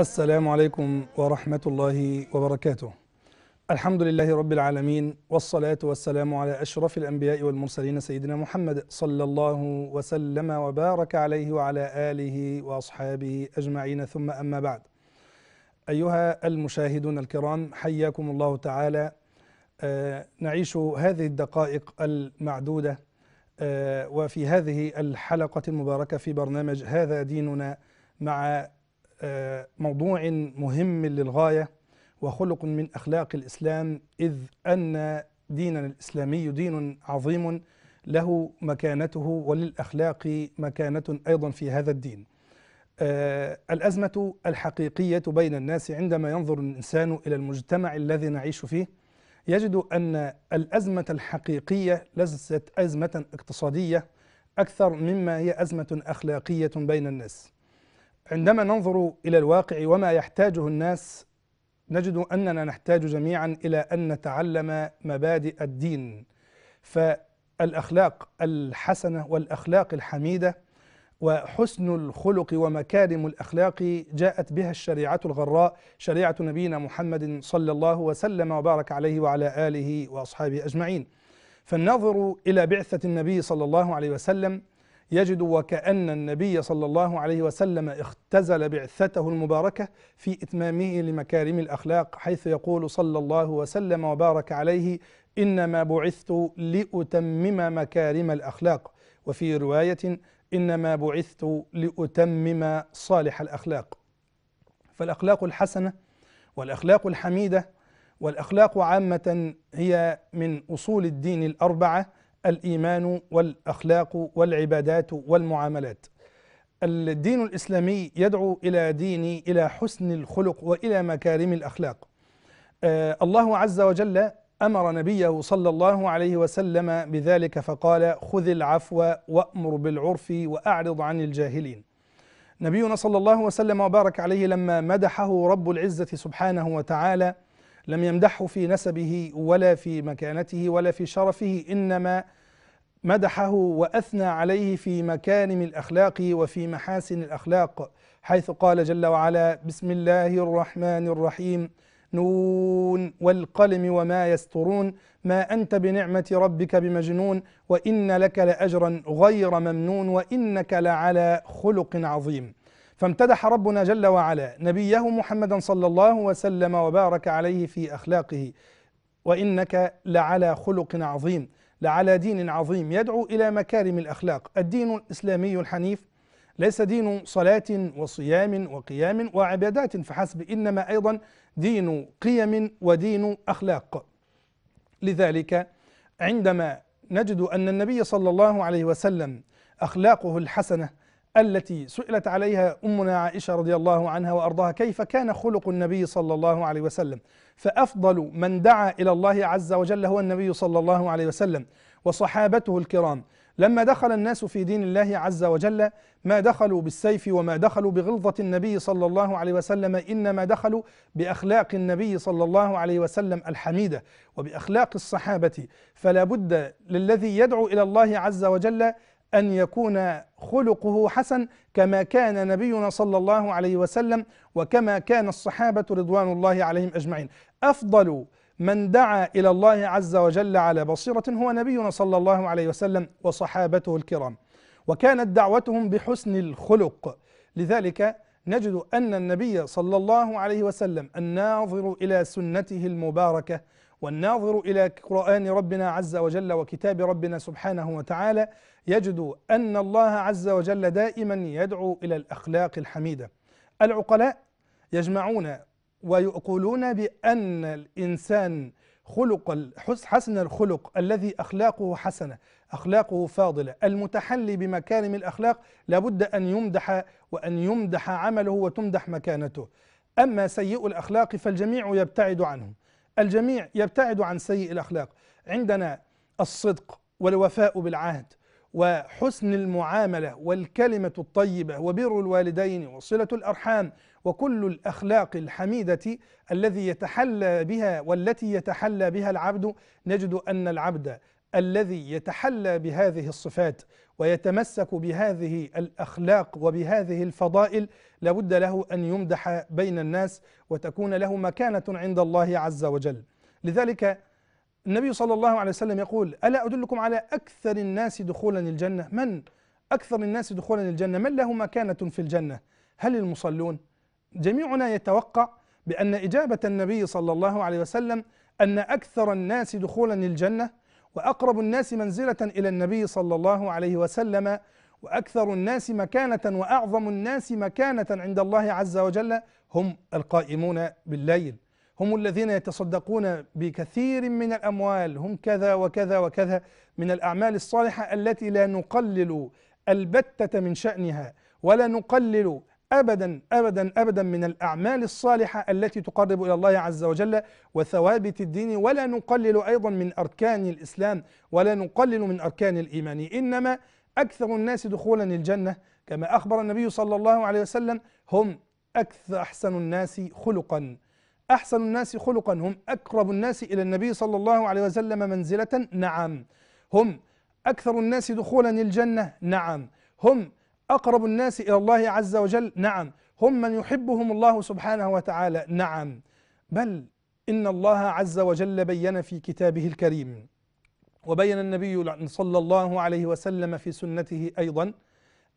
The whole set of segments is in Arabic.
السلام عليكم ورحمة الله وبركاته الحمد لله رب العالمين والصلاة والسلام على أشرف الأنبياء والمرسلين سيدنا محمد صلى الله وسلم وبارك عليه وعلى آله وأصحابه أجمعين ثم أما بعد أيها المشاهدون الكرام حياكم الله تعالى آه، نعيش هذه الدقائق المعدودة آه، وفي هذه الحلقة المباركة في برنامج هذا ديننا مع آه، موضوع مهم للغاية وخلق من أخلاق الإسلام إذ أن ديننا الإسلامي دين عظيم له مكانته وللأخلاق مكانة أيضا في هذا الدين آه، الأزمة الحقيقية بين الناس عندما ينظر الإنسان إلى المجتمع الذي نعيش فيه يجد أن الأزمة الحقيقية ليست أزمة اقتصادية أكثر مما هي أزمة أخلاقية بين الناس عندما ننظر إلى الواقع وما يحتاجه الناس نجد أننا نحتاج جميعا إلى أن نتعلم مبادئ الدين فالأخلاق الحسنة والأخلاق الحميدة وحسن الخلق ومكارم الأخلاق جاءت بها الشريعة الغراء شريعة نبينا محمد صلى الله وسلم وبارك عليه وعلى آله وأصحابه أجمعين فالنظر إلى بعثة النبي صلى الله عليه وسلم يجد وكأن النبي صلى الله عليه وسلم اختزل بعثته المباركة في إتمامه لمكارم الأخلاق حيث يقول صلى الله وسلم وبارك عليه إنما بعثت لأتمم مكارم الأخلاق وفي رواية إنما بعثت لأتمم صالح الأخلاق فالأخلاق الحسنة والأخلاق الحميدة والأخلاق عامة هي من أصول الدين الأربعة الايمان والاخلاق والعبادات والمعاملات الدين الاسلامي يدعو الى دين الى حسن الخلق والى مكارم الاخلاق آه، الله عز وجل امر نبيه صلى الله عليه وسلم بذلك فقال خذ العفو وامر بالعرف واعرض عن الجاهلين نبينا صلى الله وسلم وبارك عليه لما مدحه رب العزه سبحانه وتعالى لم يمدحه في نسبه ولا في مكانته ولا في شرفه انما مدحه واثنى عليه في مكارم الاخلاق وفي محاسن الاخلاق حيث قال جل وعلا بسم الله الرحمن الرحيم نون والقلم وما يسترون ما انت بنعمه ربك بمجنون وان لك لاجرا غير ممنون وانك لعلى خلق عظيم فامتدح ربنا جل وعلا نبيه محمدا صلى الله وسلم وبارك عليه في اخلاقه وانك لعلى خلق عظيم لعلى دين عظيم يدعو الى مكارم الاخلاق الدين الاسلامي الحنيف ليس دين صلاه وصيام وقيام وعبادات فحسب انما ايضا دين قيم ودين اخلاق لذلك عندما نجد ان النبي صلى الله عليه وسلم اخلاقه الحسنه التي سئلت عليها أمنا عائشة رضي الله عنها وأرضاها كيف كان خلق النبي صلى الله عليه وسلم فأفضل من دعا إلى الله عز وجل هو النبي صلى الله عليه وسلم وصحابته الكرام لما دخل الناس في دين الله عز وجل ما دخلوا بالسيف وما دخلوا بغلظة النبي صلى الله عليه وسلم إنما دخلوا بأخلاق النبي صلى الله عليه وسلم الحميدة وبأخلاق الصحابة فلا بد للذي يدعو إلى الله عز وجل أن يكون خلقه حسن كما كان نبينا صلى الله عليه وسلم وكما كان الصحابة رضوان الله عليهم أجمعين أفضل من دعا إلى الله عز وجل على بصيرة هو نبينا صلى الله عليه وسلم وصحابته الكرام وكانت دعوتهم بحسن الخلق لذلك نجد أن النبي صلى الله عليه وسلم الناظر إلى سنته المباركة والناظر إلى قرآن ربنا عز وجل وكتاب ربنا سبحانه وتعالى يجد أن الله عز وجل دائما يدعو إلى الأخلاق الحميدة العقلاء يجمعون ويقولون بأن الإنسان خلق حسن الخلق الذي أخلاقه حسنة أخلاقه فاضلة المتحلي بمكارم الأخلاق لابد أن يمدح وأن يمدح عمله وتمدح مكانته أما سيء الأخلاق فالجميع يبتعد عنه الجميع يبتعد عن سيء الأخلاق عندنا الصدق والوفاء بالعهد وحسن المعاملة والكلمة الطيبة وبر الوالدين وصلة الأرحام وكل الأخلاق الحميدة الذي يتحلى بها والتي يتحلى بها العبد نجد أن العبد الذي يتحلى بهذه الصفات ويتمسك بهذه الاخلاق وبهذه الفضائل لابد له ان يمدح بين الناس وتكون له مكانه عند الله عز وجل لذلك النبي صلى الله عليه وسلم يقول الا ادلكم على اكثر الناس دخولا الجنه من اكثر الناس دخولا الجنه من له مكانه في الجنه هل المصلون جميعنا يتوقع بان اجابه النبي صلى الله عليه وسلم ان اكثر الناس دخولا الجنه واقرب الناس منزله الى النبي صلى الله عليه وسلم واكثر الناس مكانه واعظم الناس مكانه عند الله عز وجل هم القائمون بالليل هم الذين يتصدقون بكثير من الاموال هم كذا وكذا وكذا من الاعمال الصالحه التي لا نقلل البته من شانها ولا نقلل أبدا أبدا أبدا من الأعمال الصالحة التي تقرب إلى الله عز وجل وثوابت الدين ولا نقلل أيضا من أركان الإسلام ولا نقلل من أركان الإيمان إنما أكثر الناس دخولا الجنة كما أخبر النبي صلى الله عليه وسلم هم أكثر أحسن الناس خلقا أحسن الناس خلقا هم أقرب الناس إلى النبي صلى الله عليه وسلم منزلة نعم هم أكثر الناس دخولا الجنة نعم هم أقرب الناس إلى الله عز وجل نعم هم من يحبهم الله سبحانه وتعالى نعم بل إن الله عز وجل بين في كتابه الكريم وبين النبي صلى الله عليه وسلم في سنته أيضا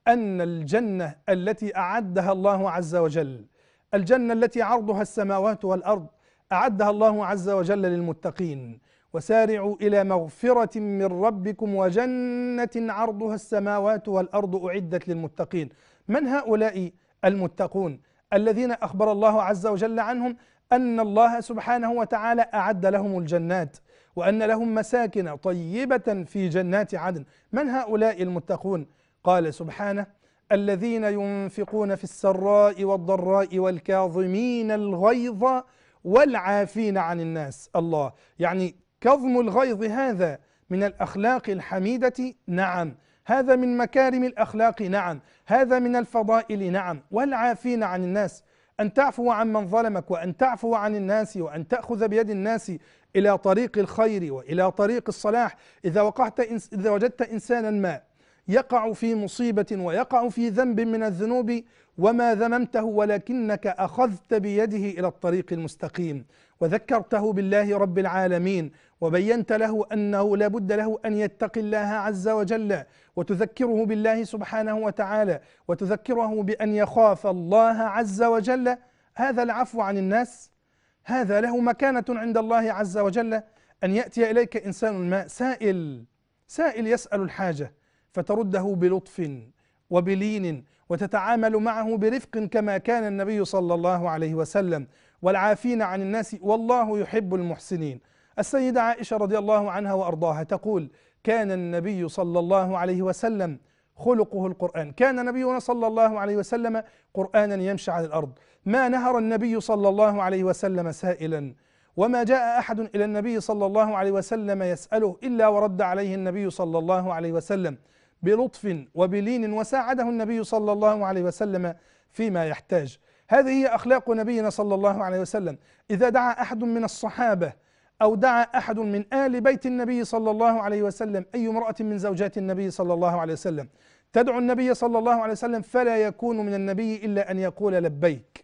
أن الجنة التي أعدها الله عز وجل الجنة التي عرضها السماوات والأرض أعدها الله عز وجل للمتقين وسارعوا إلى مغفرة من ربكم وجنة عرضها السماوات والأرض أعدت للمتقين من هؤلاء المتقون الذين أخبر الله عز وجل عنهم أن الله سبحانه وتعالى أعد لهم الجنات وأن لهم مساكن طيبة في جنات عدن من هؤلاء المتقون قال سبحانه الذين ينفقون في السراء والضراء والكاظمين الغيظ والعافين عن الناس الله يعني كظم الغيظ هذا من الأخلاق الحميدة نعم هذا من مكارم الأخلاق نعم هذا من الفضائل نعم والعافين عن الناس أن تعفو عن من ظلمك وأن تعفو عن الناس وأن تأخذ بيد الناس إلى طريق الخير وإلى طريق الصلاح إذا وقعت إذا وجدت إنسانا ما يقع في مصيبة ويقع في ذنب من الذنوب وما ذممته ولكنك أخذت بيده إلى الطريق المستقيم وذكرته بالله رب العالمين وبينت له أنه لا بد له أن يتقي الله عز وجل وتذكره بالله سبحانه وتعالى وتذكره بأن يخاف الله عز وجل هذا العفو عن الناس هذا له مكانة عند الله عز وجل أن يأتي إليك إنسان ما سائل سائل يسأل الحاجة فترده بلطف وبلين وتتعامل معه برفق كما كان النبي صلى الله عليه وسلم والعافين عن الناس والله يحب المحسنين السيدة عائشة رضي الله عنها وأرضاها تقول كان النبي صلى الله عليه وسلم خلقه القرآن كان نبينا صلى الله عليه وسلم قرآنا يمشي على الأرض ما نهر النبي صلى الله عليه وسلم سائلا وما جاء أحد إلى النبي صلى الله عليه وسلم يسأله إلا ورد عليه النبي صلى الله عليه وسلم بلطف وبلين وساعده النبي صلى الله عليه وسلم فيما يحتاج هذه هي اخلاق نبينا صلى الله عليه وسلم اذا دعا احد من الصحابه او دعا احد من ال بيت النبي صلى الله عليه وسلم اي امراه من زوجات النبي صلى الله عليه وسلم تدعو النبي صلى الله عليه وسلم فلا يكون من النبي الا ان يقول لبيك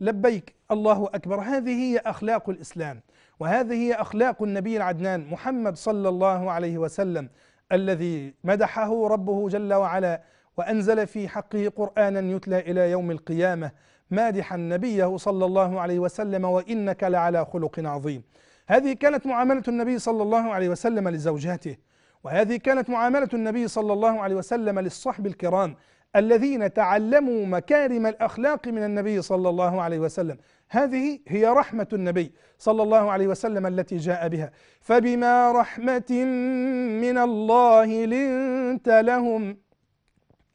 لبيك الله اكبر هذه هي اخلاق الاسلام وهذه هي اخلاق النبي العدنان محمد صلى الله عليه وسلم الذي مدحه ربه جل وعلا وانزل في حقه قرانا يتلى الى يوم القيامه مادحا نبيه صلى الله عليه وسلم وانك لعلى خلق عظيم. هذه كانت معامله النبي صلى الله عليه وسلم لزوجاته وهذه كانت معامله النبي صلى الله عليه وسلم للصحب الكرام الذين تعلموا مكارم الأخلاق من النبي صلى الله عليه وسلم هذه هي رحمة النبي صلى الله عليه وسلم التي جاء بها فبما رحمة من الله لنت لهم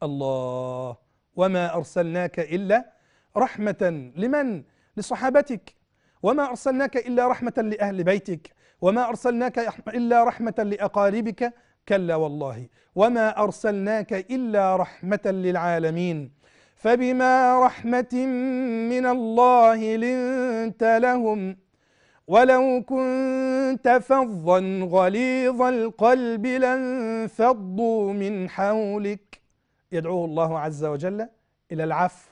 الله وما أرسلناك إلا رحمة لمن؟ لصحابتك وما أرسلناك إلا رحمة لأهل بيتك وما أرسلناك إلا رحمة لأقاربك كلا والله وما أرسلناك إلا رحمة للعالمين فبما رحمة من الله لنت لهم ولو كنت فظا غليظ القلب لانفضوا من حولك يدعوه الله عز وجل إلى العفو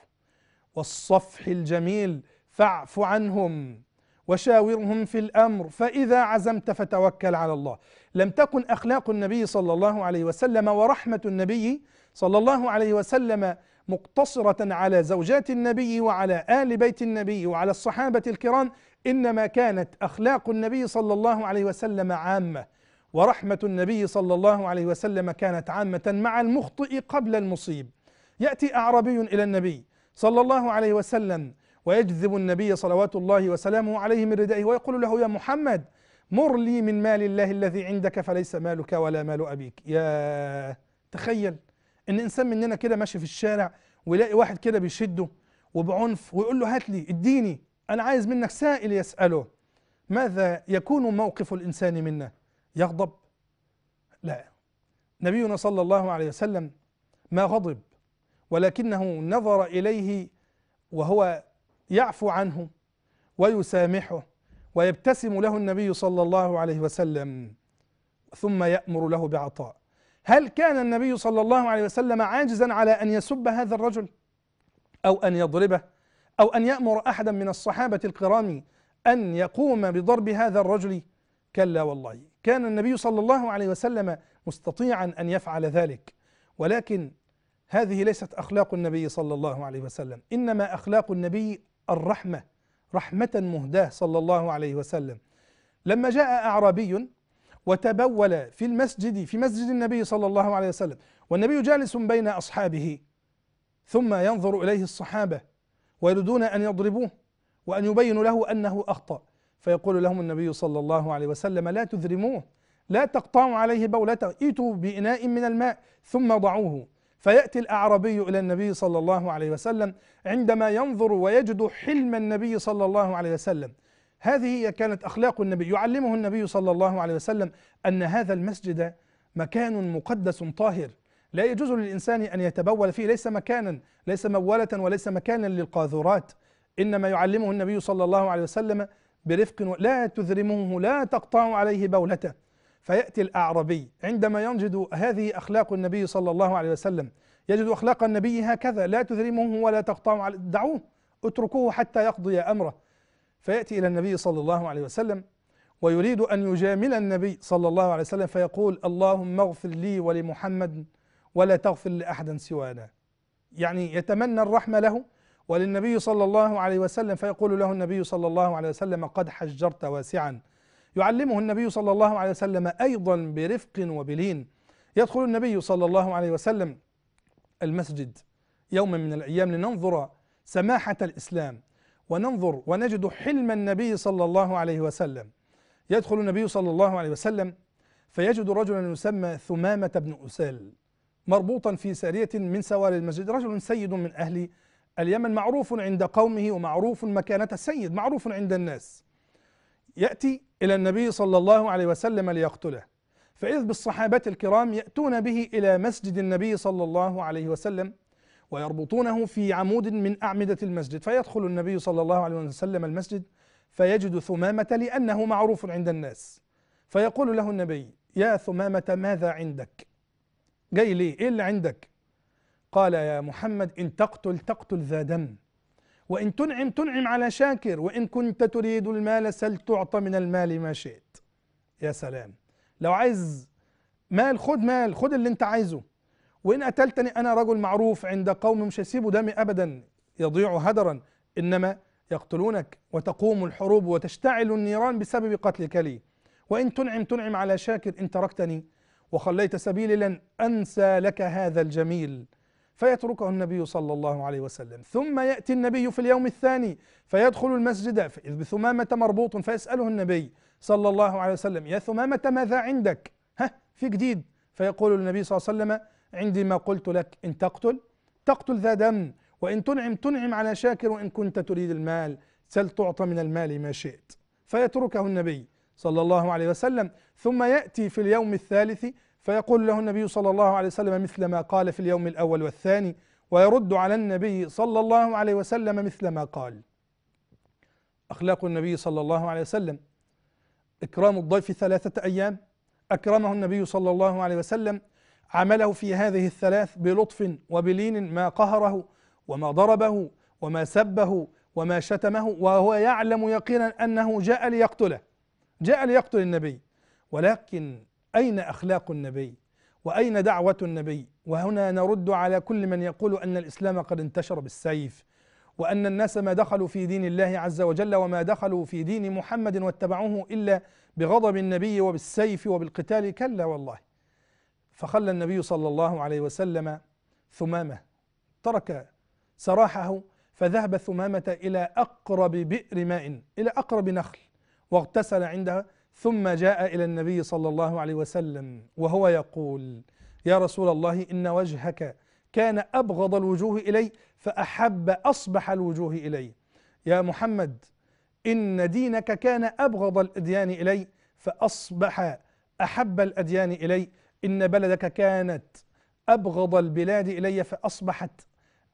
والصفح الجميل فاعف عنهم وشاورهم في الأمر فإذا عزمت فتوكل على الله لم تكن أخلاق النبي صلى الله عليه وسلم ورحمة النبي صلى الله عليه وسلم مقتصرة على زوجات النبي وعلى آل بيت النبي وعلى الصحابة الكرام إنما كانت أخلاق النبي صلى الله عليه وسلم عامة ورحمة النبي صلى الله عليه وسلم كانت عامة مع المخطئ قبل المصيب يأتي أعربي إلى النبي صلى الله عليه وسلم ويجذب النبي صلوات الله وسلامه عليه من ردائه ويقول له يا محمد مر لي من مال الله الذي عندك فليس مالك ولا مال أبيك يا تخيل إن إنسان مننا كده ماشي في الشارع ويلاقي واحد كده بيشده وبعنف ويقول له هات لي اديني أنا عايز منك سائل يسأله ماذا يكون موقف الإنسان منا يغضب لا نبينا صلى الله عليه وسلم ما غضب ولكنه نظر إليه وهو يعفو عنه ويسامحه ويبتسم له النبي صلى الله عليه وسلم ثم يأمر له بعطاء هل كان النبي صلى الله عليه وسلم عاجزا على أن يسب هذا الرجل أو أن يضربه أو أن يأمر أحدا من الصحابة الكرام أن يقوم بضرب هذا الرجل كلا والله كان النبي صلى الله عليه وسلم مستطيعا أن يفعل ذلك ولكن هذه ليست أخلاق النبي صلى الله عليه وسلم إنما أخلاق النبي الرحمة رحمة مهداة صلى الله عليه وسلم لما جاء أعرابي وتبول في المسجد في مسجد النبي صلى الله عليه وسلم والنبي جالس بين أصحابه ثم ينظر إليه الصحابة ويريدون أن يضربوه وأن يبينوا له أنه أخطأ فيقول لهم النبي صلى الله عليه وسلم لا تذرموه لا تقطعوا عليه بولته ائتوا بإناء من الماء ثم ضعوه فيأتي الأعربي إلى النبي صلى الله عليه وسلم عندما ينظر ويجد حلم النبي صلى الله عليه وسلم هذه هي كانت أخلاق النبي يعلمه النبي صلى الله عليه وسلم أن هذا المسجد مكان مقدس طاهر لا يجوز للإنسان أن يتبول فيه ليس مكانا ليس مولة وليس مكانا للقاذورات إنما يعلمه النبي صلى الله عليه وسلم برفق لا تذرمه لا تقطع عليه بولته فيأتي الأعربي عندما ينجد هذه أخلاق النبي صلى الله عليه وسلم يجد أخلاق النبي هكذا لا تذرمه ولا تقطعه دعوه اتركوه حتى يقضي أمره فيأتي إلى النبي صلى الله عليه وسلم ويريد أن يجامل النبي صلى الله عليه وسلم فيقول اللهم اغفر لي ولمحمد ولا تغفر لاحدا سوانا يعني يتمنى الرحمة له وللنبي صلى الله عليه وسلم فيقول له النبي صلى الله عليه وسلم قد حجرت واسعا يعلمه النبي صلى الله عليه وسلم أيضا برفق وبلين يدخل النبي صلى الله عليه وسلم المسجد يوما من الأيام لننظر سماحة الإسلام وننظر ونجد حلم النبي صلى الله عليه وسلم يدخل النبي صلى الله عليه وسلم فيجد رجلا يسمى ثمامة بن أسال مربوطا في سارية من سوار المسجد رجل سيد من أهل اليمن معروف عند قومه ومعروف مكانة السيد معروف عند الناس يأتي إلى النبي صلى الله عليه وسلم ليقتله فإذ بالصحابة الكرام يأتون به إلى مسجد النبي صلى الله عليه وسلم ويربطونه في عمود من أعمدة المسجد فيدخل النبي صلى الله عليه وسلم المسجد فيجد ثمامة لأنه معروف عند الناس فيقول له النبي يا ثمامة ماذا عندك جاي ليه إيه اللي عندك قال يا محمد إن تقتل تقتل ذا دم وإن تنعم تنعم على شاكر وإن كنت تريد المال سل تعطى من المال ما شئت يا سلام لو عايز مال خد مال خد اللي انت عايزه وإن قتلتني أنا رجل معروف عند قوم مش هيسيبوا دمي أبدا يضيع هدرا إنما يقتلونك وتقوم الحروب وتشتعل النيران بسبب قتلك لي وإن تنعم تنعم على شاكر إن تركتني وخليت سبيلي لن أنسى لك هذا الجميل فيتركه النبي صلى الله عليه وسلم ثم يأتي النبي في اليوم الثاني فيدخل المسجد إذ بثمامة مربوط فيسأله النبي صلى الله عليه وسلم يا ثمامة ماذا عندك ها في جديد فيقول النبي صلى الله عليه وسلم عندي ما قلت لك إن تقتل تقتل ذا دم وإن تنعم تنعم على شاكر وإن كنت تريد المال سل تعطى من المال ما شئت فيتركه النبي صلى الله عليه وسلم ثم يأتي في اليوم الثالث فيقول له النبي صلى الله عليه وسلم مثل ما قال في اليوم الأول والثاني ويرد على النبي صلى الله عليه وسلم مثل ما قال أخلاق النبي صلى الله عليه وسلم إكرام الضيف ثلاثة أيام أكرمه النبي صلى الله عليه وسلم عمله في هذه الثلاث بلطف وبلين ما قهره وما ضربه وما سبه وما شتمه وهو يعلم يقينا أنه جاء ليقتله جاء ليقتل النبي ولكن أين أخلاق النبي وأين دعوة النبي وهنا نرد على كل من يقول أن الإسلام قد انتشر بالسيف وأن الناس ما دخلوا في دين الله عز وجل وما دخلوا في دين محمد واتبعوه إلا بغضب النبي وبالسيف وبالقتال كلا والله فخلى النبي صلى الله عليه وسلم ثمامه ترك سراحه فذهب ثمامة إلى أقرب بئر ماء إلى أقرب نخل واغتسل عندها ثم جاء إلى النبي صلى الله عليه وسلم وهو يقول يا رسول الله إن وجهك كان أبغض الوجوه إلي فأحب أصبح الوجوه إلي يا محمد إن دينك كان أبغض الأديان إلي فأصبح أحب الأديان إلي إن بلدك كانت أبغض البلاد إلي فأصبحت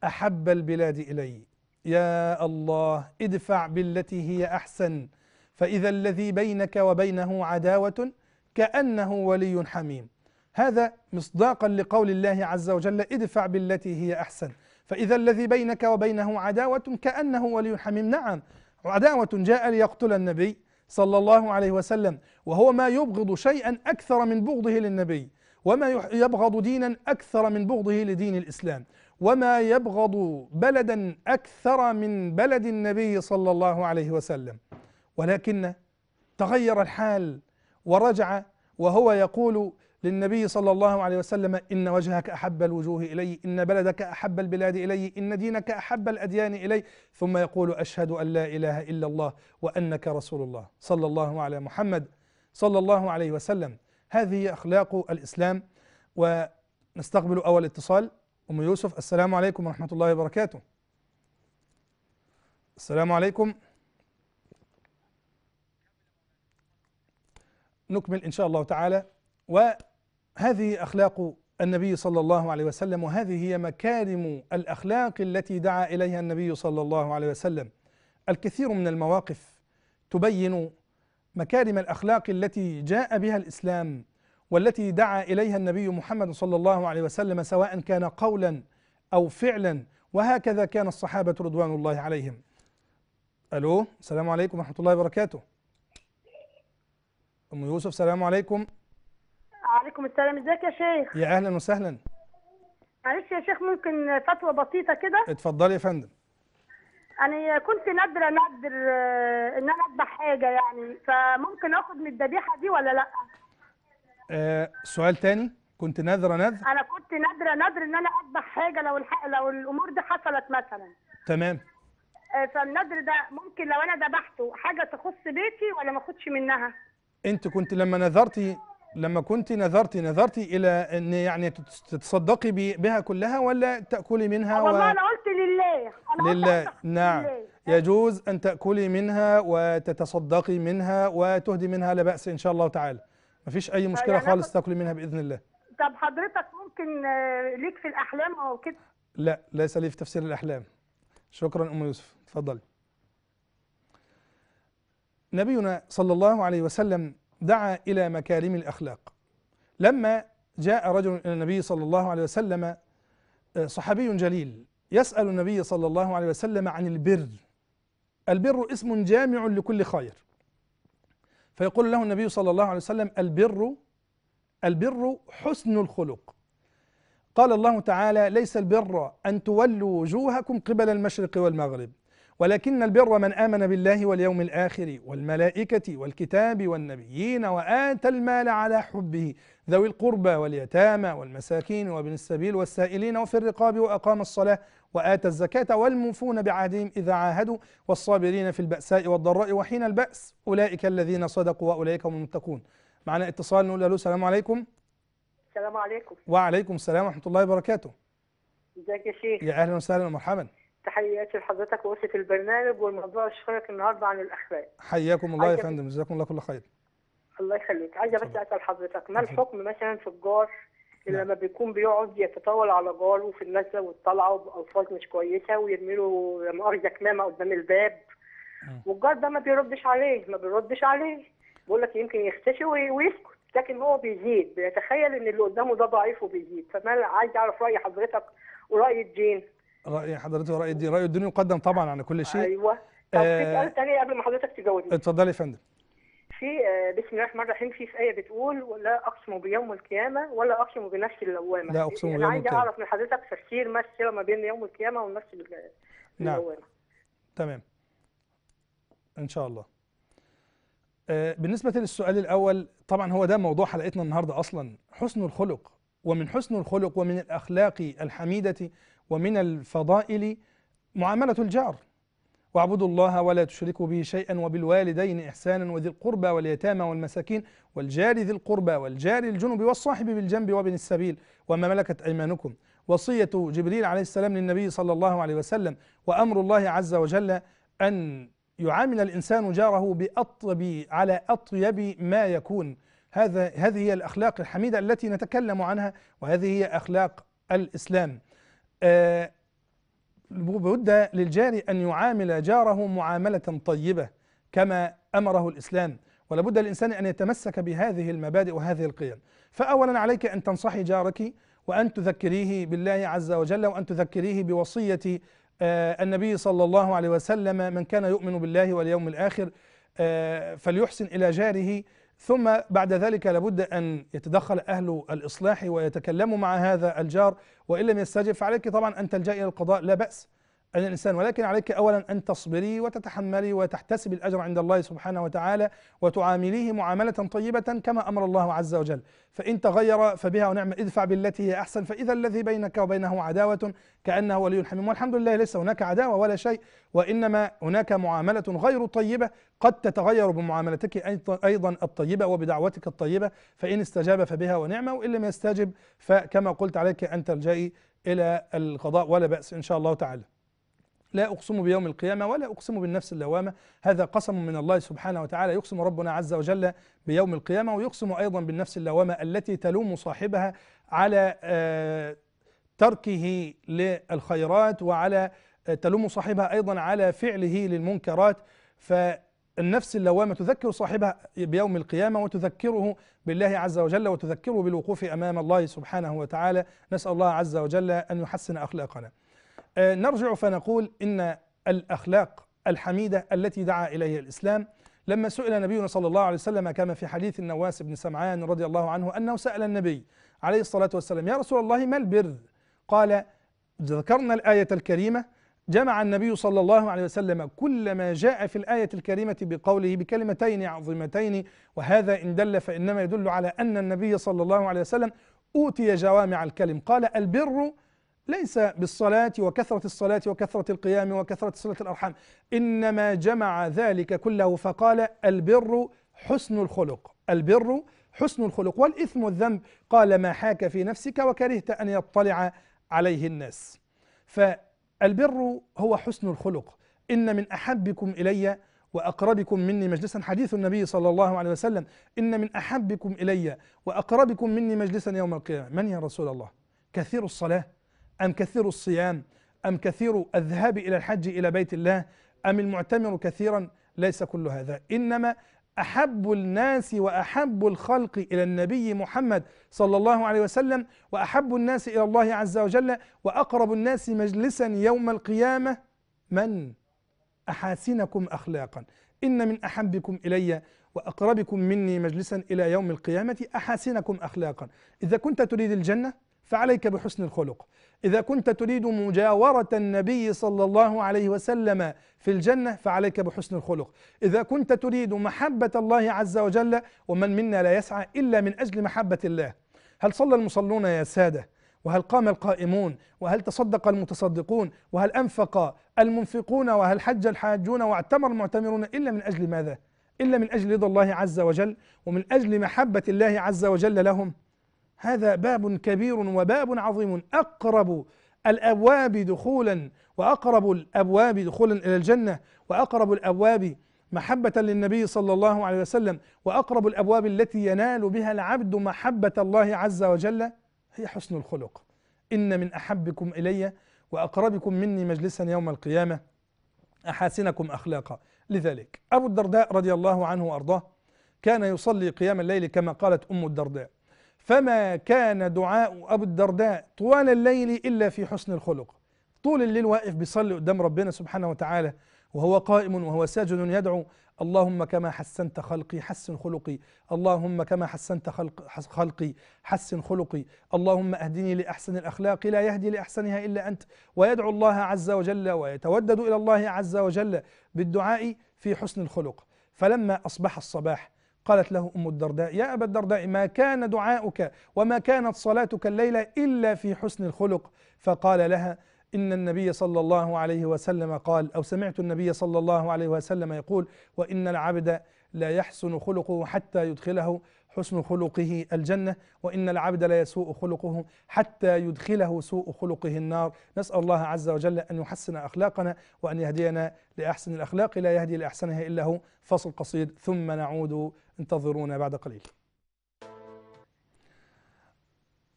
أحب البلاد إلي يا الله ادفع بالتي هي أحسن فإذا الذي بينك وبينه عداوة كأنه ولي حميم هذا مصداقا لقول الله عز وجل ادفع بالتي هي أحسن فإذا الذي بينك وبينه عداوة كأنه ولي حميم نعم عداوة جاء ليقتل النبي صلى الله عليه وسلم وهو ما يبغض شيئا أكثر من بغضه للنبي وما يبغض دينا أكثر من بغضه لدين الإسلام وما يبغض بلدا أكثر من بلد النبي صلى الله عليه وسلم ولكن تغير الحال ورجع وهو يقول للنبي صلى الله عليه وسلم إن وجهك أحب الوجوه إلي إن بلدك أحب البلاد إلي إن دينك أحب الأديان إلي ثم يقول أشهد أن لا إله إلا الله وأنك رسول الله صلى الله على محمد صلى الله عليه وسلم هذه أخلاق الإسلام ونستقبل أول اتصال أم يوسف السلام عليكم ورحمة الله وبركاته السلام عليكم نكمل إن شاء الله تعالى وهذه أخلاق النبي صلى الله عليه وسلم وهذه هي مكارم الأخلاق التي دعا إليها النبي صلى الله عليه وسلم الكثير من المواقف تبين مكارم الأخلاق التي جاء بها الإسلام والتي دعا إليها النبي محمد صلى الله عليه وسلم سواء كان قولا أو فعلا وهكذا كان الصحابة رضوان الله عليهم ألو السلام عليكم ورحمة الله وبركاته ام يوسف السلام عليكم عليكم السلام ازيك يا شيخ يا اهلا وسهلا معلش يا شيخ ممكن فتوى بسيطه كده اتفضلي يا فندم انا كنت نادره نادر آه، ان انا اذبح حاجه يعني فممكن اخد من الذبيحه دي ولا لا آه سؤال تاني كنت نادره نادر انا كنت نادره نادر ان انا اذبح حاجه لو الحق لو الامور دي حصلت مثلا تمام آه فالنذر ده ممكن لو انا ذبحته حاجه تخص بيتي ولا ما اخدش منها انت كنت لما نذرتي لما كنت نذرتي نذرتي الى ان يعني تتصدقي بها كلها ولا تاكلي منها والله و... انا قلت لله أنا لله قلت نعم لله. يجوز ان تاكلي منها وتتصدقي منها وتهدي منها لا باس ان شاء الله تعالى ما فيش اي طيب مشكله يعني خالص تاكلي منها باذن الله طب حضرتك ممكن آه، ليك في الاحلام او كده لا ليس لي في تفسير الاحلام شكرا ام يوسف اتفضلي نبينا صلى الله عليه وسلم دعا إلى مكارم الأخلاق لما جاء رجل إلى النبي صلى الله عليه وسلم آه، صحابي جليل يسأل النبي صلى الله عليه وسلم عن البر البر اسم جامع لكل خير فيقول له النبي صلى الله عليه وسلم البر البر حسن الخلق قال الله تعالى ليس البر أن تولوا وجوهكم قبل المشرق والمغرب ولكن البر من آمن بالله واليوم الآخر والملائكة والكتاب والنبيين وآتى المال على حبه ذوي القربى واليتامى والمساكين وابن السبيل والسائلين وفي الرقاب وأقام الصلاة وآتى الزكاة والموفون بعهدهم إذا عاهدوا والصابرين في البأساء والضراء وحين البأس أولئك الذين صدقوا وأولئك هم المتقون معنا اتصال نقول له السلام عليكم السلام عليكم وعليكم السلام ورحمة الله وبركاته ازيك يا شيخ يا أهلا وسهلا ومرحبا تحياتي لحضرتك وقصه البرنامج والموضوع الشيق النهارده عن الاخلاق حياكم الله يا فندم جزاكم الله كل خير الله يخليك عايزه بس اسال حضرتك ما الحكم مثلا في الجار اللي نعم. لما بيكون بيقعد يتطاول على جاره في النزله والطلعه بالفاظ مش كويسه ويرمي له مؤاخذه كمامه قدام الباب نعم. والجار ده ما بيردش عليه ما بيردش عليه بيقول لك يمكن يختشي ويسكت لكن هو بيزيد بيتخيل ان اللي قدامه ده ضعيف وبيزيد فانا عايز اعرف راي حضرتك وراي الدين رأي حضرتك ورأي الدين رأي الدين يقدم طبعا على كل شيء أيوه طب آه في سؤال ثاني قبل ما حضرتك تجاوبني اتفضلي يا فندم في آه، بسم الله الرحمن الرحيم في في آية بتقول لا أقسم بيوم القيامة ولا أقسم بنفس اللوامة لا أقسم يعني بيوم القيامة عايز أعرف من حضرتك تفسير ما الصلة ما بين يوم القيامة والنفس اللوامة نعم تمام إن شاء الله آه، بالنسبة للسؤال الأول طبعا هو ده موضوع حلقتنا النهاردة أصلا حسن الخلق ومن حسن الخلق ومن الأخلاق الحميدة ومن الفضائل معاملة الجار واعبدوا الله ولا تشركوا به شيئا وبالوالدين إحسانا وذي القربى واليتامى والمساكين والجار ذي القربى والجار الجنب والصاحب بالجنب وابن السبيل وما ملكت أيمانكم وصية جبريل عليه السلام للنبي صلى الله عليه وسلم وأمر الله عز وجل أن يعامل الإنسان جاره بأطيب على أطيب ما يكون هذا هذه هي الأخلاق الحميدة التي نتكلم عنها وهذه هي أخلاق الإسلام آه، بد للجار أن يعامل جاره معاملة طيبة كما أمره الإسلام ولابد للإنسان أن يتمسك بهذه المبادئ وهذه القيم فأولا عليك أن تنصحي جارك وأن تذكريه بالله عز وجل وأن تذكريه بوصية آه، النبي صلى الله عليه وسلم من كان يؤمن بالله واليوم الآخر آه، فليحسن إلى جاره ثم بعد ذلك لابد أن يتدخل أهل الإصلاح ويتكلموا مع هذا الجار وإن لم يستجب فعليك طبعا أن تلجأ إلى القضاء لا بأس أن الإنسان ولكن عليك أولا أن تصبري وتتحملي وتحتسبي الأجر عند الله سبحانه وتعالى وتعامليه معاملة طيبة كما أمر الله عز وجل فإن تغير فبها ونعم ادفع بالتي هي أحسن فإذا الذي بينك وبينه عداوة كأنه ولي حميم والحمد لله ليس هناك عداوة ولا شيء وإنما هناك معاملة غير طيبة قد تتغير بمعاملتك أيضا الطيبة وبدعوتك الطيبة فإن استجاب فبها ونعمة وإن لم يستجب فكما قلت عليك أن تلجئي إلى القضاء ولا بأس إن شاء الله تعالى لا أقسم بيوم القيامة ولا أقسم بالنفس اللوامة هذا قسم من الله سبحانه وتعالى يقسم ربنا عز وجل بيوم القيامة ويقسم أيضا بالنفس اللوامة التي تلوم صاحبها على آه، تركه للخيرات وعلى آه، تلوم صاحبها أيضا على فعله للمنكرات فالنفس اللوامة تذكر صاحبها بيوم القيامة وتذكره بالله عز وجل وتذكره بالوقوف أمام الله سبحانه وتعالى نسأل الله عز وجل أن يحسن أخلاقنا آه، نرجع فنقول إن الأخلاق الحميدة التي دعا إليها الإسلام لما سئل نبينا صلى الله عليه وسلم كما في حديث النواس بن سمعان رضي الله عنه أنه سأل النبي عليه الصلاة والسلام يا رسول الله ما البر قال ذكرنا الآية الكريمة جمع النبي صلى الله عليه وسلم كل ما جاء في الآية الكريمة بقوله بكلمتين عظيمتين وهذا إن دل فإنما يدل على أن النبي صلى الله عليه وسلم أوتي جوامع الكلم قال البر ليس بالصلاة وكثرة الصلاة وكثرة القيام وكثرة صلة الأرحام إنما جمع ذلك كله فقال البر حسن الخلق البر حسن الخلق والإثم الذنب قال ما حاك في نفسك وكرهت أن يطلع عليه الناس فالبر هو حسن الخلق إن من أحبكم إلي وأقربكم مني مجلسا حديث النبي صلى الله عليه وسلم إن من أحبكم إلي وأقربكم مني مجلسا يوم القيامة من يا رسول الله كثير الصلاة أم كثير الصيام أم كثير الذهاب إلى الحج إلى بيت الله أم المعتمر كثيرا ليس كل هذا إنما أحب الناس وأحب الخلق إلى النبي محمد صلى الله عليه وسلم وأحب الناس إلى الله عز وجل وأقرب الناس مجلسا يوم القيامة من أحاسنكم أخلاقا إن من أحبكم إلي وأقربكم مني مجلسا إلى يوم القيامة أحاسنكم أخلاقا إذا كنت تريد الجنة فعليك بحسن الخلق إذا كنت تريد مجاورة النبي صلى الله عليه وسلم في الجنة فعليك بحسن الخلق إذا كنت تريد محبة الله عز وجل ومن منا لا يسعى إلا من أجل محبة الله هل صلى المصلون يا سادة وهل قام القائمون وهل تصدق المتصدقون وهل أنفق المنفقون وهل حج الحاجون واعتمر المعتمرون إلا من أجل ماذا إلا من أجل رضا الله عز وجل ومن أجل محبة الله عز وجل لهم هذا باب كبير وباب عظيم أقرب الأبواب دخولا وأقرب الأبواب دخولا إلى الجنة وأقرب الأبواب محبة للنبي صلى الله عليه وسلم وأقرب الأبواب التي ينال بها العبد محبة الله عز وجل هي حسن الخلق إن من أحبكم إلي وأقربكم مني مجلسا يوم القيامة أحاسنكم أخلاقا لذلك أبو الدرداء رضي الله عنه وأرضاه كان يصلي قيام الليل كما قالت أم الدرداء فما كان دعاء أبو الدرداء طوال الليل إلا في حسن الخلق طول الليل واقف بيصلي قدام ربنا سبحانه وتعالى وهو قائم وهو ساجد يدعو اللهم كما حسنت خلقي حسن خلقي اللهم كما حسنت خلق خلقي حسن خلقي اللهم اهدني لأحسن الأخلاق لا يهدي لأحسنها إلا أنت ويدعو الله عز وجل ويتودد إلى الله عز وجل بالدعاء في حسن الخلق فلما أصبح الصباح قالت له أم الدرداء يا أبا الدرداء ما كان دعاؤك وما كانت صلاتك الليلة إلا في حسن الخلق فقال لها إن النبي صلى الله عليه وسلم قال أو سمعت النبي صلى الله عليه وسلم يقول وإن العبد لا يحسن خلقه حتى يدخله حسن خلقه الجنة وإن العبد لا يسوء خلقه حتى يدخله سوء خلقه النار نسأل الله عز وجل أن يحسن أخلاقنا وأن يهدينا لأحسن الأخلاق لا يهدي لأحسنها إلا هو فصل قصير ثم نعود انتظرونا بعد قليل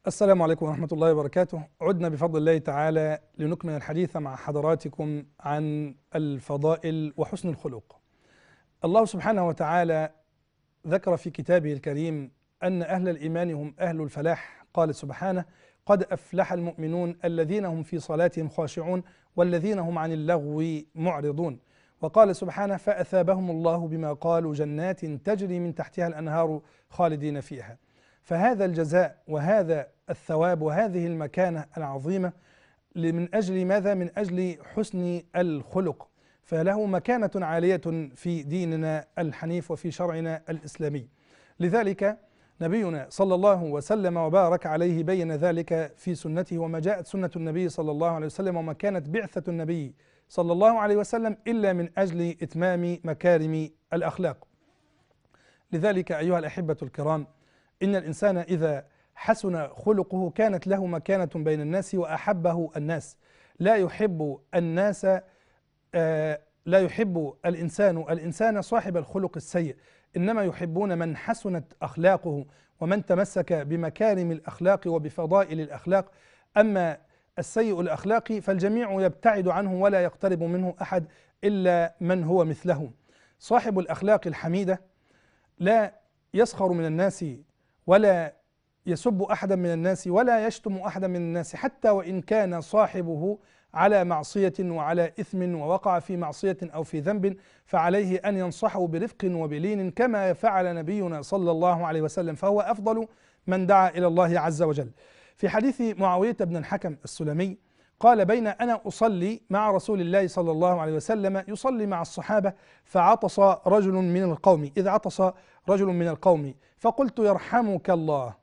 السلام عليكم ورحمة الله وبركاته عدنا بفضل الله تعالى لنكمل الحديث مع حضراتكم عن الفضائل وحسن الخلق الله سبحانه وتعالى ذكر في كتابه الكريم أن أهل الإيمان هم أهل الفلاح قال سبحانه قد أفلح المؤمنون الذين هم في صلاتهم خاشعون والذين هم عن اللغو معرضون وقال سبحانه فأثابهم الله بما قالوا جنات تجري من تحتها الأنهار خالدين فيها فهذا الجزاء وهذا الثواب وهذه المكانة العظيمة من أجل ماذا؟ من أجل حسن الخلق فله مكانة عالية في ديننا الحنيف وفي شرعنا الإسلامي لذلك نبينا صلى الله وسلم وبارك عليه بين ذلك في سنته وما جاءت سنة النبي صلى الله عليه وسلم وما كانت بعثة النبي صلى الله عليه وسلم إلا من أجل إتمام مكارم الأخلاق لذلك أيها الأحبة الكرام إن الإنسان إذا حسن خلقه كانت له مكانة بين الناس وأحبه الناس لا يحب الناس آه لا يحب الإنسان الإنسان صاحب الخلق السيء إنما يحبون من حسنت أخلاقه ومن تمسك بمكارم الأخلاق وبفضائل الأخلاق أما السيء الاخلاقي فالجميع يبتعد عنه ولا يقترب منه احد الا من هو مثله صاحب الاخلاق الحميده لا يسخر من الناس ولا يسب احدا من الناس ولا يشتم احدا من الناس حتى وان كان صاحبه على معصيه وعلى اثم ووقع في معصيه او في ذنب فعليه ان ينصحه برفق وبلين كما فعل نبينا صلى الله عليه وسلم فهو افضل من دعا الى الله عز وجل في حديث معاوية بن الحكم السلمي قال بين أنا أصلي مع رسول الله صلى الله عليه وسلم يصلي مع الصحابة فعطس رجل من القوم إذ عطس رجل من القوم فقلت يرحمك الله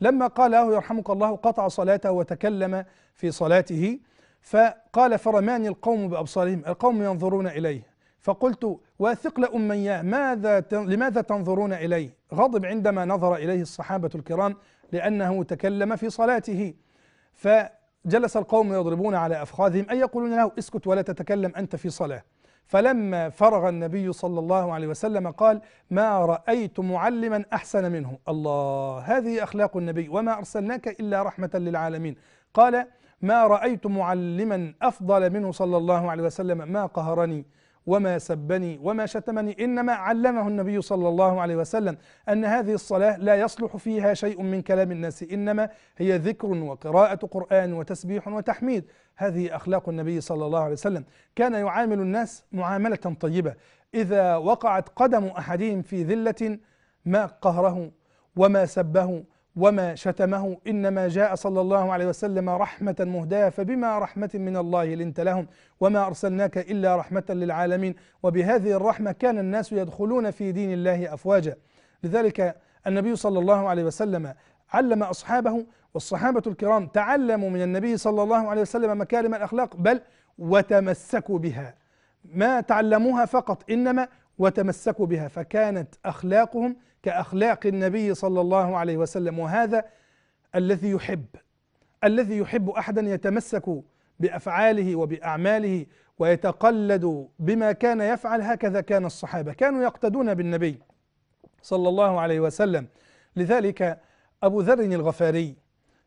لما قال له يرحمك الله قطع صلاته وتكلم في صلاته فقال فرماني القوم بأبصارهم القوم ينظرون إليه فقلت واثقل أمياه ماذا لماذا تنظرون إليه غضب عندما نظر إليه الصحابة الكرام لأنه تكلم في صلاته فجلس القوم يضربون على أفخاذهم أي يقولون له اسكت ولا تتكلم أنت في صلاة فلما فرغ النبي صلى الله عليه وسلم قال ما رأيت معلما أحسن منه الله هذه أخلاق النبي وما أرسلناك إلا رحمة للعالمين قال ما رأيت معلما أفضل منه صلى الله عليه وسلم ما قهرني وما سبني وما شتمني إنما علمه النبي صلى الله عليه وسلم أن هذه الصلاة لا يصلح فيها شيء من كلام الناس إنما هي ذكر وقراءة قرآن وتسبيح وتحميد هذه أخلاق النبي صلى الله عليه وسلم كان يعامل الناس معاملة طيبة إذا وقعت قدم أحدهم في ذلة ما قهره وما سبه وما شتمه إنما جاء صلى الله عليه وسلم رحمة مهداة فبما رحمة من الله لنت لهم وما أرسلناك إلا رحمة للعالمين وبهذه الرحمة كان الناس يدخلون في دين الله أفواجا لذلك النبي صلى الله عليه وسلم علم أصحابه والصحابة الكرام تعلموا من النبي صلى الله عليه وسلم مكارم الأخلاق بل وتمسكوا بها ما تعلموها فقط إنما وتمسكوا بها فكانت أخلاقهم كأخلاق النبي صلى الله عليه وسلم وهذا الذي يحب الذي يحب أحدا يتمسك بأفعاله وبأعماله ويتقلد بما كان يفعل هكذا كان الصحابة كانوا يقتدون بالنبي صلى الله عليه وسلم لذلك أبو ذر الغفاري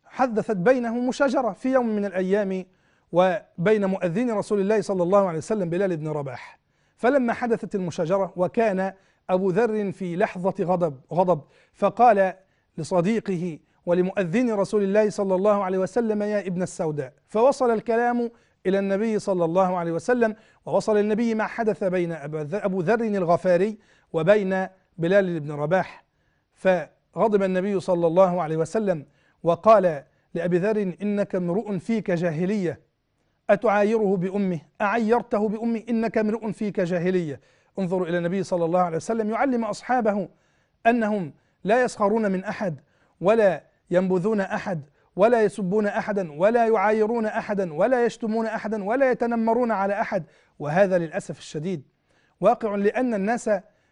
حدثت بينه مشاجرة في يوم من الأيام وبين مؤذين رسول الله صلى الله عليه وسلم بلال بن رباح فلما حدثت المشاجرة وكان أبو ذر في لحظة غضب, غضب فقال لصديقه ولمؤذن رسول الله صلى الله عليه وسلم يا ابن السوداء فوصل الكلام إلى النبي صلى الله عليه وسلم ووصل النبي ما حدث بين أبو ذر الغفاري وبين بلال بن رباح فغضب النبي صلى الله عليه وسلم وقال لأبي ذر إنك امرؤ فيك جاهلية أتعايره بأمه أعيرته بأمه إنك امرؤ فيك جاهلية انظروا إلى النبي صلى الله عليه وسلم يعلم أصحابه أنهم لا يسخرون من أحد ولا ينبذون أحد ولا يسبون أحدا ولا يعايرون أحدا ولا يشتمون أحدا ولا يتنمرون على أحد وهذا للأسف الشديد واقع لأن الناس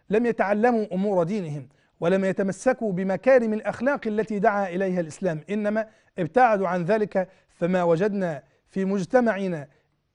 لم يتعلموا أمور دينهم ولم يتمسكوا بمكارم الأخلاق التي دعا إليها الإسلام إنما ابتعدوا عن ذلك فما وجدنا في مجتمعنا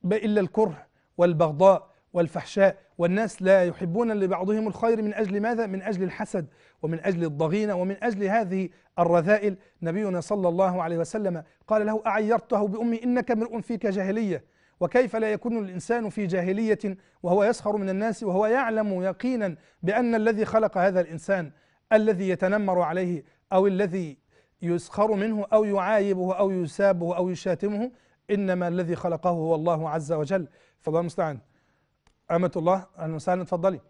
إلا الكره والبغضاء والفحشاء والناس لا يحبون لبعضهم الخير من أجل ماذا؟ من أجل الحسد ومن أجل الضغينة ومن أجل هذه الرذائل نبينا صلى الله عليه وسلم قال له أعيرته بأمي إنك امرؤ فيك جاهلية وكيف لا يكون الإنسان في جاهلية وهو يسخر من الناس وهو يعلم يقينا بأن الذي خلق هذا الإنسان الذي يتنمر عليه أو الذي يسخر منه أو يعايبه أو يسابه أو يشاتمه إنما الذي خلقه هو الله عز وجل فالله المستعان أمة الله أهلا وسهلا اتفضلي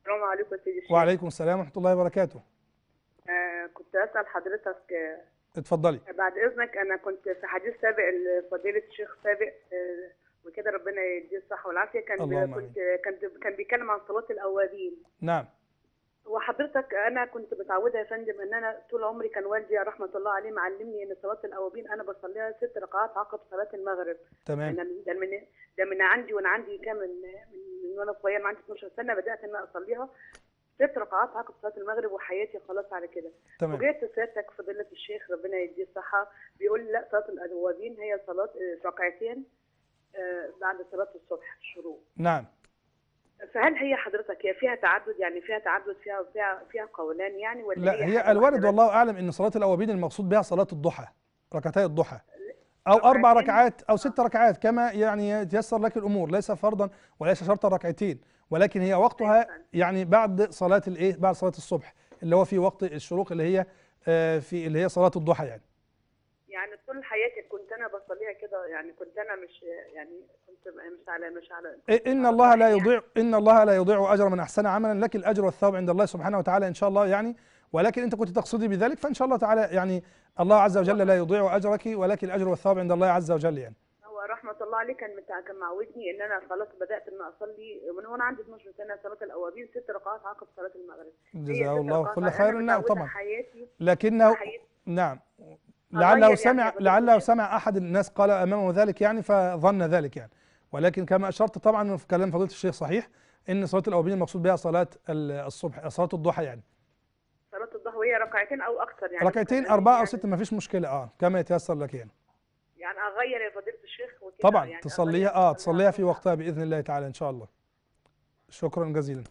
السلام عليكم يا سيدي الشيخ وعليكم السلام ورحمة الله وبركاته آه كنت أسأل حضرتك اتفضلي آه، بعد إذنك أنا كنت في حديث سابق لفضيلة الشيخ سابق آه وكده ربنا يديه الصحة والعافية كان كنت كان كان بيتكلم عن صلاة الأوابين نعم وحضرتك انا كنت متعوده يا فندم ان انا طول عمري كان والدي رحمه الله عليه معلمني ان صلاه الاوابين انا بصليها ست ركعات عقب صلاه المغرب تمام ده من ده من عندي وانا عندي كام من من وانا صغير عندي 12 سنه بدات ان انا اصليها ست ركعات عقب صلاه المغرب وحياتي خلاص على كده تمام وجيت سيادتك فضيله الشيخ ربنا يديه الصحه بيقول لي لا صلاه الاوابين هي صلاه آه، ركعتين آه، بعد صلاه الصبح الشروق نعم فهل هي حضرتك هي فيها تعدد يعني فيها تعدد فيها فيها فيها قولان يعني ولا لا هي, هي الوارد والله اعلم ان صلاه الاوابين المقصود بها صلاه الضحى ركعتي الضحى او اربع ركعات او ست ركعات كما يعني يتيسر لك الامور ليس فرضا وليس شرطا ركعتين ولكن هي وقتها يعني بعد صلاه الايه بعد صلاه الصبح اللي هو في وقت الشروق اللي هي آه، في اللي هي صلاه الضحى يعني يعني طول حياتي كنت انا بصليها كده يعني كنت انا مش يعني كنت مش على مش على يعني. ان الله لا يضيع ان الله لا يضيع اجر من احسن عملا لك الاجر والثواب عند الله سبحانه وتعالى ان شاء الله يعني ولكن انت كنت تقصدي بذلك فان شاء الله تعالى يعني الله عز وجل لا يضيع اجرك ولك الاجر والثواب عند الله عز وجل يعني هو رحمه الله عليه كان متع... كان معودني ان انا خلاص بدات ان اصلي من وانا عندي 12 سنه صلاه الاوابين ست ركعات عقب صلاه المغرب جزاه الله كل خير نعم طبعا لكنه نعم لعله سمع يعني لعله سمع احد الناس قال امامه ذلك يعني فظن ذلك يعني ولكن كما اشرت طبعا في كلام فضيله الشيخ صحيح ان صلاه الاوابين المقصود بها صلاه الصبح صلاه الضحى يعني صلاه الضحى وهي ركعتين او اكثر يعني ركعتين اربعه يعني او سته ما فيش مشكله اه كما يتيسر لك يعني يعني اغير يا فضيله الشيخ وكده يعني، طبعا يعني تصليها اه تصليها في وقتها باذن الله تعالى ان شاء الله شكرا جزيلا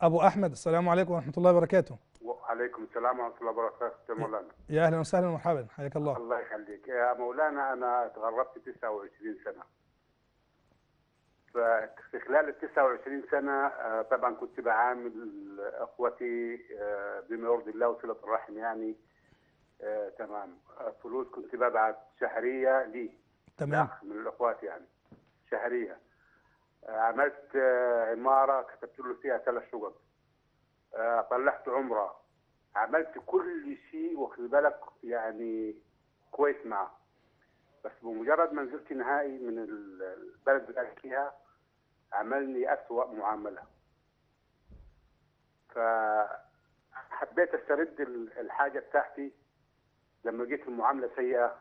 ابو احمد السلام عليكم ورحمه الله وبركاته عليكم السلام ورحمه الله وبركاته مولانا يا اهلا وسهلا ومرحبا حياك الله الله يخليك يا مولانا انا تغربت 29 سنه ففي خلال ال 29 سنه آه، طبعا كنت بعامل اخوتي آه، بما يرضي الله وصله الرحم يعني آه، تمام فلوس كنت ببعت شهريه لي تمام من الاخوات يعني شهريه عملت عماره كتبت له فيها ثلاث شقق طلعت عمره عملت كل شيء واخد بالك يعني كويس معاه بس بمجرد ما نزلت نهائي من البلد اللي فيها عملني اسوء معاملة فحبيت استرد الحاجة بتاعتي لما جيت المعاملة سيئة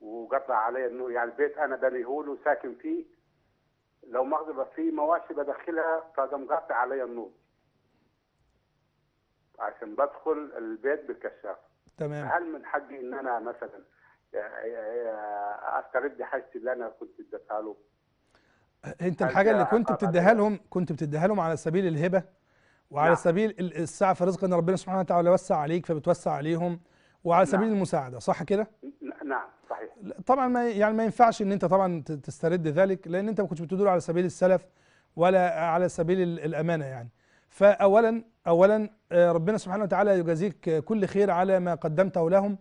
وقطع علي النور يعني البيت أنا بنيهوله ساكن فيه لو مغضبة فيه مواشي بدخلها فقام قطع علي النور عشان بدخل البيت بالكشاف تمام هل من حقي ان انا مثلا آه، آه، استرد حاجتي اللي انا كنت اديتها له انت الحاجه اللي كنت بتديها لهم كنت بتديها لهم على سبيل الهبه وعلى نعم. سبيل السعه في رزق ان ربنا سبحانه وتعالى وسع عليك فبتوسع عليهم وعلى سبيل نعم. المساعده صح كده نعم صحيح طبعا ما يعني ما ينفعش ان انت طبعا تسترد ذلك لان انت ما كنتش بتدور على سبيل السلف ولا على سبيل الامانه يعني فأولا أولا آه، ربنا سبحانه وتعالى يجازيك كل خير على ما قدمته لهم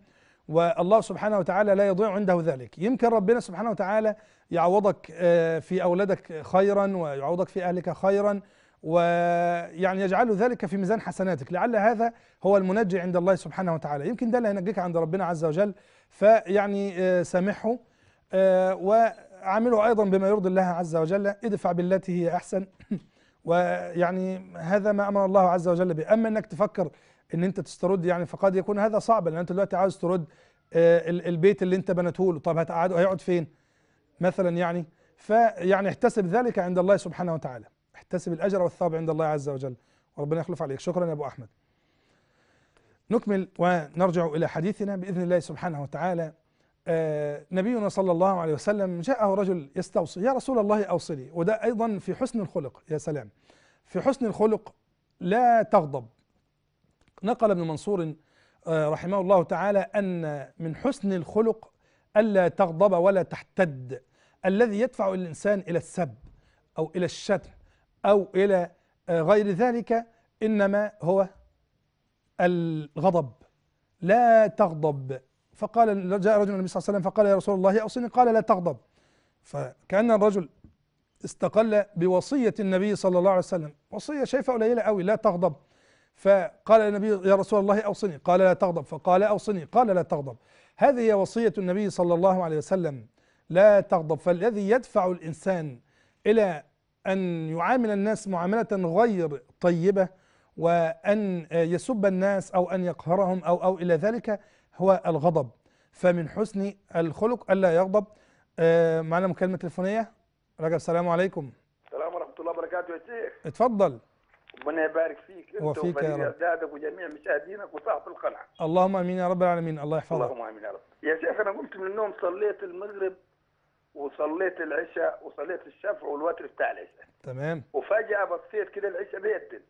والله سبحانه وتعالى لا يضيع عنده ذلك يمكن ربنا سبحانه وتعالى يعوضك آه، في أولادك خيرا ويعوضك في أهلك خيرا ويعني يجعل ذلك في ميزان حسناتك لعل هذا هو المنجي عند الله سبحانه وتعالى يمكن ده اللي هينجيك عند ربنا عز وجل فيعني آه، سامحه وعامله أيضا بما يرضي الله عز وجل ادفع بالتي هي أحسن ويعني هذا ما امر الله عز وجل به اما انك تفكر ان انت تسترد يعني فقد يكون هذا صعب لان انت دلوقتي عاوز ترد آه، البيت اللي انت بنته له طب هتقعده هيقعد فين مثلا يعني فيعني احتسب ذلك عند الله سبحانه وتعالى احتسب الاجر والثواب عند الله عز وجل وربنا يخلف عليك شكرا يا ابو احمد نكمل ونرجع الى حديثنا باذن الله سبحانه وتعالى آه، نبينا صلى الله عليه وسلم جاءه رجل يستوصي يا رسول الله أوصني وده أيضا في حسن الخلق يا سلام في حسن الخلق لا تغضب نقل ابن منصور آه، رحمه الله تعالى أن من حسن الخلق ألا تغضب ولا تحتد الذي يدفع الإنسان إلى السب أو إلى الشتم أو إلى آه، غير ذلك إنما هو الغضب لا تغضب فقال جاء رجل النبي صلى الله عليه وسلم فقال يا رسول الله اوصني قال لا تغضب فكأن الرجل استقل بوصية النبي صلى الله عليه وسلم وصية شايفة قليلة قوي لا تغضب فقال النبي يا رسول الله أوصني قال لا تغضب فقال أوصني قال لا تغضب هذه هي وصية النبي صلى الله عليه وسلم لا تغضب فالذي يدفع الإنسان إلى أن يعامل الناس معاملة غير طيبة وأن يسب الناس أو أن يقهرهم أو أو إلى ذلك هو الغضب فمن حسن الخلق الا يغضب آه معانا مكالمه تليفونيه رجب السلام عليكم السلام ورحمه الله وبركاته يا شيخ اتفضل ربنا يبارك فيك انت وفيك يا رب اولادك وجميع مشاهدينك وصاحب القناه اللهم امين يا رب العالمين الله يحفظك اللهم امين يا رب يا شيخ انا قمت من النوم صليت المغرب وصليت العشاء وصليت الشفع والوتر بتاع العشاء تمام وفجاه بصيت كده العشاء بيدن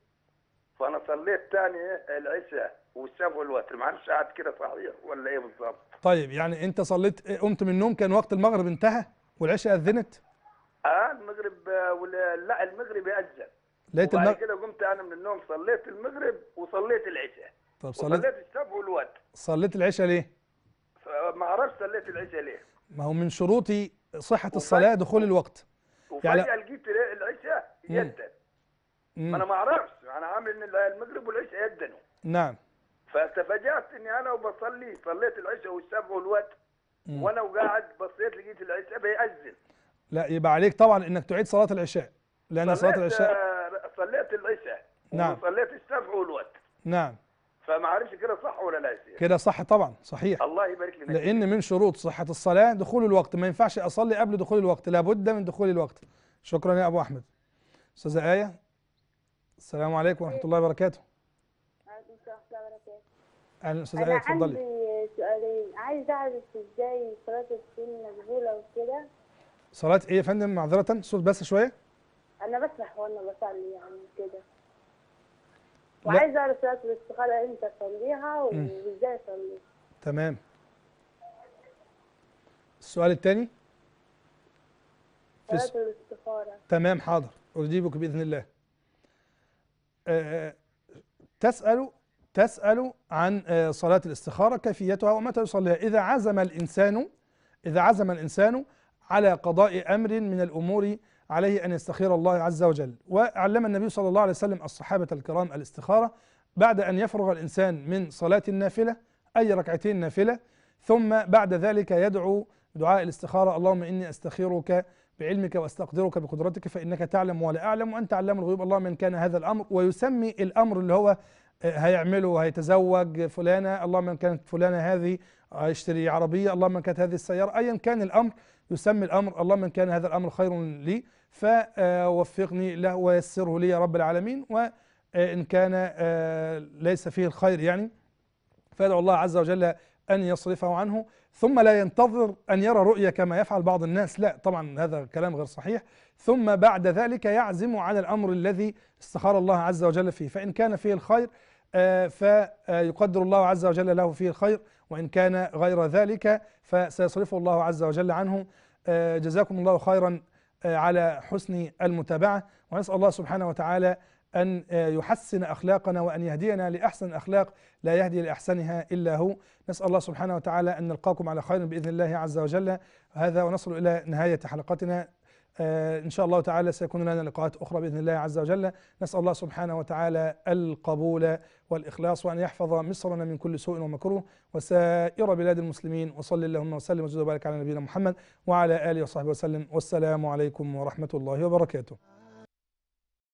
فانا صليت ثاني العشاء وسابوا الوقت ما عرفش قعد كده صحيح ولا ايه بالظبط طيب يعني انت صليت قمت من النوم كان وقت المغرب انتهى والعشاء اذنت اه المغرب ولا لا المغرب ياذن لقيت المغرب كده قمت انا من النوم صليت المغرب وصليت العشاء طب صليت صليت الشاب والوقت صليت العشاء ليه ما اعرفش صليت العشاء ليه ما هو من شروطي صحه وفجأة الصلاه دخول الوقت يعني- وفجاه يعني... لقيت العشاء يدن ما انا ما اعرفش انا عامل ان المغرب والعشاء يدنوا نعم فتفاجات اني انا وبصلي صليت العشاء والسبع والوقت وانا وقاعد بصيت لقيت العشاء بيأذن لا يبقى عليك طبعا انك تعيد صلاه العشاء لان صلاه العشاء آه، صليت العشاء نعم وصليت السبع والوقت نعم فما اعرفش كده صح ولا لا يا كده صح طبعا صحيح الله يبارك لك لان من شروط صحه الصلاه دخول الوقت ما ينفعش اصلي قبل دخول الوقت لابد من دخول الوقت شكرا يا ابو احمد استاذه ايه السلام عليكم ورحمه الله وبركاته اهلا استاذه ايه اتفضلي عندي سؤالين عايز اعرف ازاي صلاه السنه مقبوله وكده صلاه ايه يا فندم معذره صوت بس شويه انا بسرح وانا بصلي يعني كده وعايز اعرف صلاه الاستخاره امتى اصليها وازاي اصليها تمام السؤال الثاني صلاه الاستخاره تمام حاضر اجيبك باذن الله أه, آه، تسال تسأل عن آه، صلاة الاستخارة كيفيتها ومتى يصليها إذا عزم الإنسان إذا عزم الإنسان على قضاء أمر من الأمور عليه أن يستخير الله عز وجل وعلم النبي صلى الله عليه وسلم الصحابة الكرام الاستخارة بعد أن يفرغ الإنسان من صلاة النافلة أي ركعتين نافلة ثم بعد ذلك يدعو دعاء الاستخارة اللهم إني أستخيرك بعلمك واستقدرك بقدرتك فانك تعلم ولا اعلم وانت تعلم الغيوب اللهم ان كان هذا الامر ويسمي الامر اللي هو هيعمله هيتزوج فلانه اللهم ان كانت فلانه هذه هيشتري عربيه اللهم ان كانت هذه السياره ايا كان الامر يسمي الامر اللهم ان كان هذا الامر خير لي فوفقني له ويسره لي يا رب العالمين وان كان آه، ليس فيه الخير يعني فادعو الله عز وجل ان يصرفه عنه ثم لا ينتظر ان يرى رؤيا كما يفعل بعض الناس لا طبعا هذا كلام غير صحيح ثم بعد ذلك يعزم على الامر الذي استخار الله عز وجل فيه فان كان فيه الخير آه، فيقدر الله عز وجل له فيه الخير وإن كان غير ذلك فسيصرفه الله عز وجل عنه آه، جزاكم الله خيرا آه، على حسن المتابعة ونسأل الله سبحانه وتعالى أن يحسن أخلاقنا وأن يهدينا لأحسن أخلاق لا يهدي لأحسنها إلا هو نسأل الله سبحانه وتعالى أن نلقاكم على خير بإذن الله عز وجل هذا ونصل إلى نهاية حلقتنا آه، إن شاء الله تعالى سيكون لنا لقاءات أخرى بإذن الله عز وجل نسأل الله سبحانه وتعالى القبول والإخلاص وأن يحفظ مصرنا من كل سوء ومكروه وسائر بلاد المسلمين وصلى اللهم وسلم وزد وبارك على نبينا محمد وعلى آله وصحبه وسلم والسلام عليكم ورحمة الله وبركاته